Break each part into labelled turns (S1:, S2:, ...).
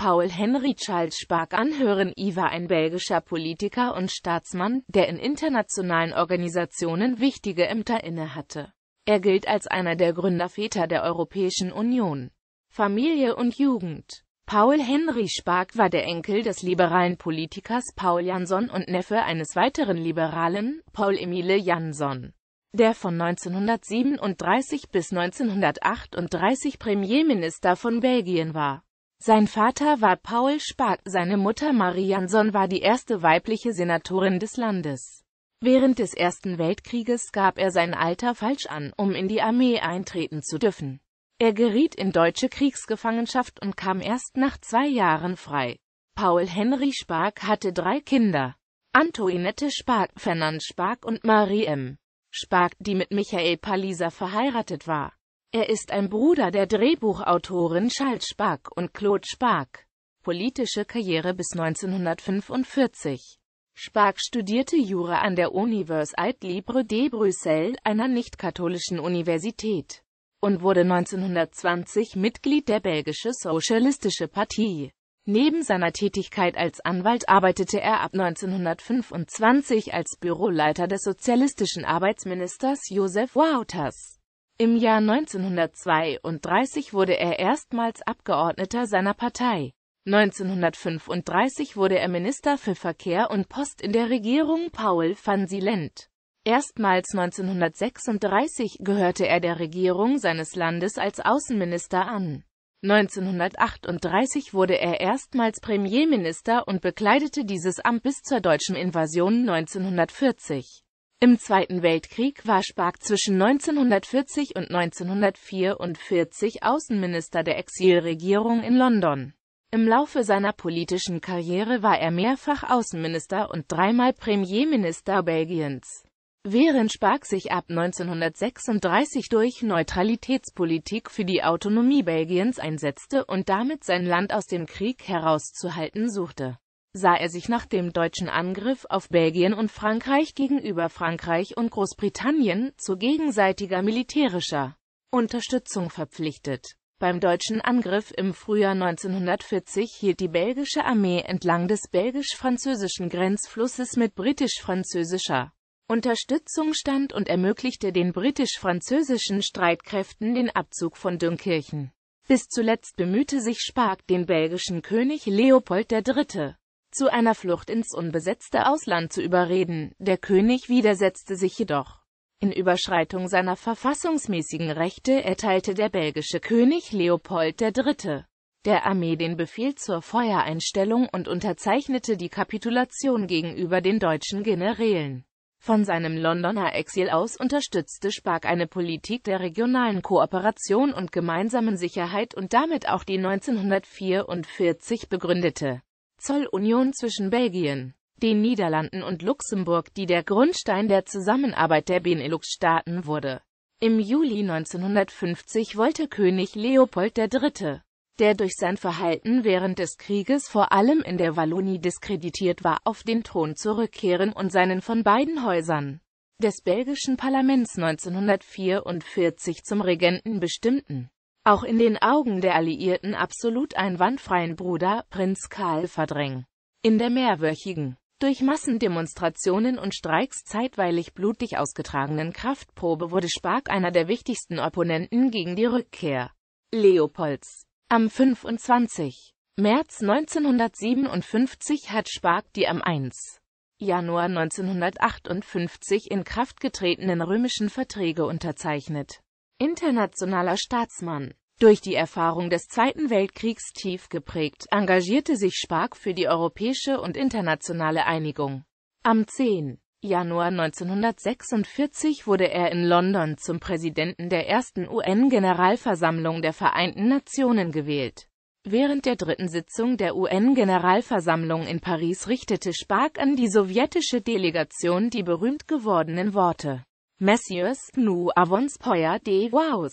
S1: Paul-Henry Charles Spark anhören. I war ein belgischer Politiker und Staatsmann, der in internationalen Organisationen wichtige Ämter innehatte. Er gilt als einer der Gründerväter der Europäischen Union. Familie und Jugend Paul-Henry Spark war der Enkel des liberalen Politikers Paul Jansson und Neffe eines weiteren Liberalen, Paul-Emile Jansson der von 1937 bis 1938 Premierminister von Belgien war. Sein Vater war Paul Spark, seine Mutter Marianson war die erste weibliche Senatorin des Landes. Während des Ersten Weltkrieges gab er sein Alter falsch an, um in die Armee eintreten zu dürfen. Er geriet in deutsche Kriegsgefangenschaft und kam erst nach zwei Jahren frei. Paul Henry Spark hatte drei Kinder. Antoinette Spark, Fernand Spark und Marie M. Spark, die mit Michael Paliser verheiratet war. Er ist ein Bruder der Drehbuchautorin Charles Spark und Claude Spark. Politische Karriere bis 1945 Spark studierte Jura an der Universite Libre de Bruxelles, einer nicht-katholischen Universität, und wurde 1920 Mitglied der belgische Sozialistische Partie. Neben seiner Tätigkeit als Anwalt arbeitete er ab 1925 als Büroleiter des sozialistischen Arbeitsministers Joseph Wouters. Im Jahr 1932 wurde er erstmals Abgeordneter seiner Partei. 1935 wurde er Minister für Verkehr und Post in der Regierung Paul van Silent. Erstmals 1936 gehörte er der Regierung seines Landes als Außenminister an. 1938 wurde er erstmals Premierminister und bekleidete dieses Amt bis zur deutschen Invasion 1940. Im Zweiten Weltkrieg war Spark zwischen 1940 und 1944 Außenminister der Exilregierung in London. Im Laufe seiner politischen Karriere war er mehrfach Außenminister und dreimal Premierminister Belgiens. Während Spark sich ab 1936 durch Neutralitätspolitik für die Autonomie Belgiens einsetzte und damit sein Land aus dem Krieg herauszuhalten suchte, sah er sich nach dem deutschen Angriff auf Belgien und Frankreich gegenüber Frankreich und Großbritannien zu gegenseitiger militärischer Unterstützung verpflichtet. Beim deutschen Angriff im Frühjahr 1940 hielt die belgische Armee entlang des belgisch-französischen Grenzflusses mit britisch-französischer Unterstützung stand und ermöglichte den britisch-französischen Streitkräften den Abzug von Dünkirchen. Bis zuletzt bemühte sich Spark den belgischen König Leopold III zu einer Flucht ins unbesetzte Ausland zu überreden. Der König widersetzte sich jedoch. In Überschreitung seiner verfassungsmäßigen Rechte erteilte der belgische König Leopold III. der Armee den Befehl zur Feuereinstellung und unterzeichnete die Kapitulation gegenüber den deutschen Generälen. Von seinem Londoner Exil aus unterstützte Spark eine Politik der regionalen Kooperation und gemeinsamen Sicherheit und damit auch die 1944 begründete Zollunion zwischen Belgien, den Niederlanden und Luxemburg, die der Grundstein der Zusammenarbeit der Benelux-Staaten wurde. Im Juli 1950 wollte König Leopold III., der durch sein Verhalten während des Krieges vor allem in der Wallonie diskreditiert war, auf den Thron zurückkehren und seinen von beiden Häusern des belgischen Parlaments 1944 zum Regenten bestimmten auch in den Augen der Alliierten absolut einwandfreien Bruder, Prinz Karl verdrängen. In der mehrwöchigen, durch Massendemonstrationen und Streiks zeitweilig blutig ausgetragenen Kraftprobe wurde Spark einer der wichtigsten Opponenten gegen die Rückkehr Leopolds. Am 25. März 1957 hat Spark die am 1. Januar 1958 in Kraft getretenen römischen Verträge unterzeichnet internationaler Staatsmann. Durch die Erfahrung des Zweiten Weltkriegs tief geprägt, engagierte sich Spark für die europäische und internationale Einigung. Am 10. Januar 1946 wurde er in London zum Präsidenten der ersten UN-Generalversammlung der Vereinten Nationen gewählt. Während der dritten Sitzung der UN-Generalversammlung in Paris richtete Spark an die sowjetische Delegation die berühmt gewordenen Worte Messieurs, nous avons Poyer des wows.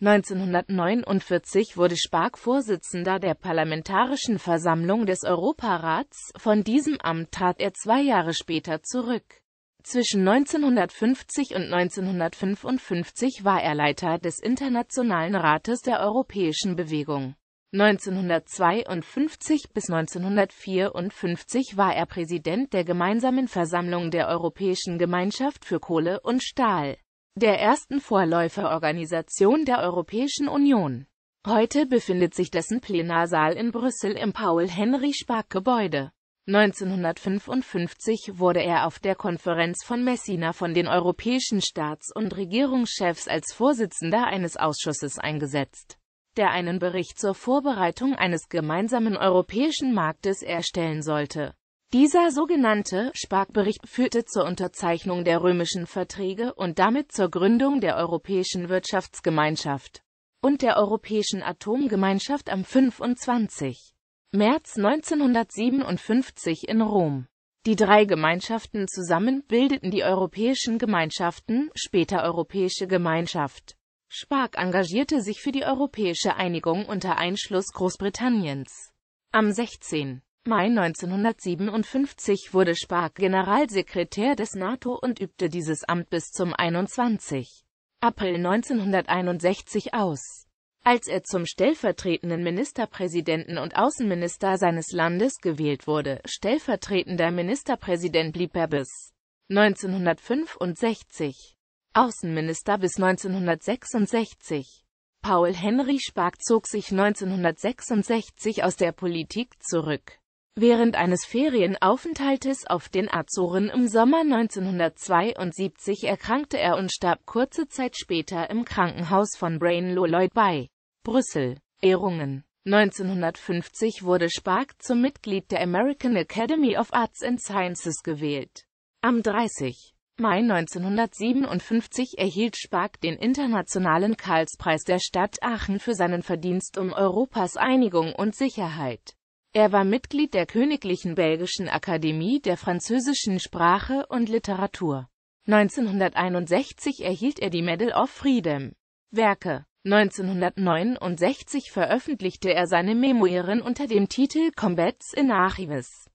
S1: 1949 wurde Spark Vorsitzender der Parlamentarischen Versammlung des Europarats, von diesem Amt trat er zwei Jahre später zurück. Zwischen 1950 und 1955 war er Leiter des Internationalen Rates der Europäischen Bewegung. 1952 bis 1954 war er Präsident der Gemeinsamen Versammlung der Europäischen Gemeinschaft für Kohle und Stahl, der ersten Vorläuferorganisation der Europäischen Union. Heute befindet sich dessen Plenarsaal in Brüssel im paul henry spark gebäude 1955 wurde er auf der Konferenz von Messina von den europäischen Staats- und Regierungschefs als Vorsitzender eines Ausschusses eingesetzt der einen Bericht zur Vorbereitung eines gemeinsamen europäischen Marktes erstellen sollte. Dieser sogenannte Sparkbericht führte zur Unterzeichnung der römischen Verträge und damit zur Gründung der Europäischen Wirtschaftsgemeinschaft und der Europäischen Atomgemeinschaft am 25. März 1957 in Rom. Die drei Gemeinschaften zusammen bildeten die Europäischen Gemeinschaften, später Europäische Gemeinschaft. Spark engagierte sich für die europäische Einigung unter Einschluss Großbritanniens. Am 16. Mai 1957 wurde Spark Generalsekretär des NATO und übte dieses Amt bis zum 21. April 1961 aus. Als er zum stellvertretenden Ministerpräsidenten und Außenminister seines Landes gewählt wurde, stellvertretender Ministerpräsident blieb er bis 1965. Außenminister bis 1966. Paul Henry Spark zog sich 1966 aus der Politik zurück. Während eines Ferienaufenthaltes auf den Azoren im Sommer 1972 erkrankte er und starb kurze Zeit später im Krankenhaus von braine Lloyd bei Brüssel. Ehrungen 1950 wurde Spark zum Mitglied der American Academy of Arts and Sciences gewählt. Am 30. Mai 1957 erhielt Spark den Internationalen Karlspreis der Stadt Aachen für seinen Verdienst um Europas Einigung und Sicherheit. Er war Mitglied der Königlichen Belgischen Akademie der französischen Sprache und Literatur. 1961 erhielt er die Medal of Freedom. Werke 1969 veröffentlichte er seine Memoiren unter dem Titel Combats in Archives.